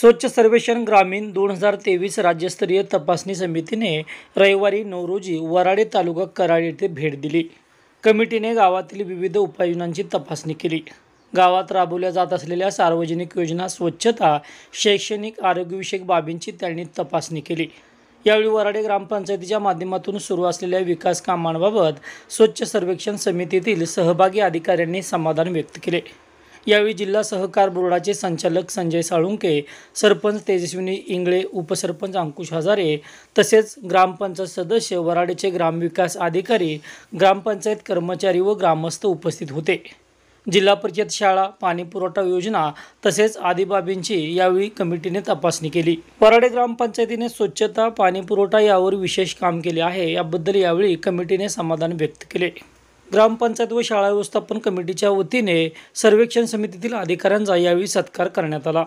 स्वच्छ सर्वेक्षण ग्रामीण दोन हजार तेवीस राज्यस्तरीय तपासणी समितीने रविवारी नऊ रोजी वराडे तालुका कराड येथे भेट दिली कमिटीने गावातील विविध उपाययोजनांची तपासणी केली गावात राबवल्या जात असलेल्या सार्वजनिक योजना स्वच्छता शैक्षणिक आरोग्यविषयक बाबींची त्यांनी तपासणी केली यावेळी वराडे ग्रामपंचायतीच्या माध्यमातून सुरू असलेल्या विकास कामांबाबत स्वच्छ सर्वेक्षण समितीतील सहभागी अधिकाऱ्यांनी समाधान व्यक्त केले यावेळी जिल्हा सहकार बोर्डाचे संचालक संजय साळुंके सरपंच तेजस्विनी इंगळे उपसरपंच अंकुश हजारे तसेच ग्रामपंचायत सदस्य वराडेचे ग्रामविकास अधिकारी ग्रामपंचायत कर्मचारी व ग्रामस्थ उपस्थित होते जिल्हा परिषद शाळा पाणी पुरवठा योजना तसेच आदी बाबींची यावेळी कमिटीने तपासणी केली वराडे ग्रामपंचायतीने स्वच्छता पाणी पुरवठा यावर विशेष काम केले आहे याबद्दल यावेळी कमिटीने समाधान व्यक्त केले ग्रामपंचायत व शाळा व्यवस्थापन कमिटीच्या वतीने सर्वेक्षण समितीतील अधिकाऱ्यांचा यावेळी सत्कार करण्यात आला